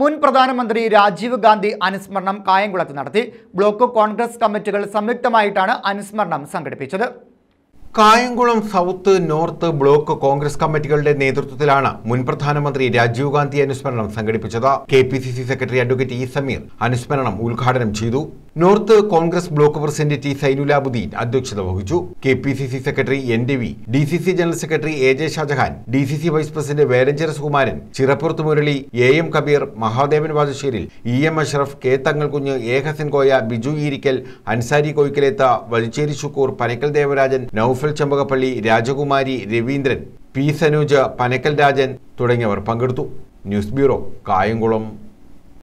മുൻ പ്രധാനമന്ത്രി രാജീവ് ഗാന്ധി അനുസ്മരണം കായംകുളത്ത് നടത്തി ബ്ലോക്ക് കോൺഗ്രസ് കമ്മിറ്റികൾ സംയുക്തമായിട്ടാണ് അനുസ്മരണം സംഘടിപ്പിച്ചത് Kayamkulam south north block Congress കമ്മിറ്റികളുടെ നേതൃത്വത്തിലാണ് മുൻ പ്രധാനമന്ത്രി രാജീവ് ഗാന്ധി അനുസ്മരണം സംഘടിപ്പിച്ചത് K secretary advocate E Sameer അനുസ്മരണം ഉദ്ഘാടനം ചെയ്തു north Congress block president T Sainulabdeen അധ്യക്ഷത വഹിച്ചു K P C C secretary N V D C C general secretary A J Shajahan D C C vice president Velanchira Sukumaran Chirappurath Murali A M Kabeer Mahadevan Vajasseril E M Ashraf K Thangalkunju A Hassan Koya Biju Eerikkal Ansari Koyikkaleth Valicheri Shukoor Panakkal Devarajan Noufal Chembakappally Rajakumari Raveendran P Sanuj Panakkal Rajan തുടങ്ങിയവർ പങ്കെടുത്തു news bureau Kayamkulam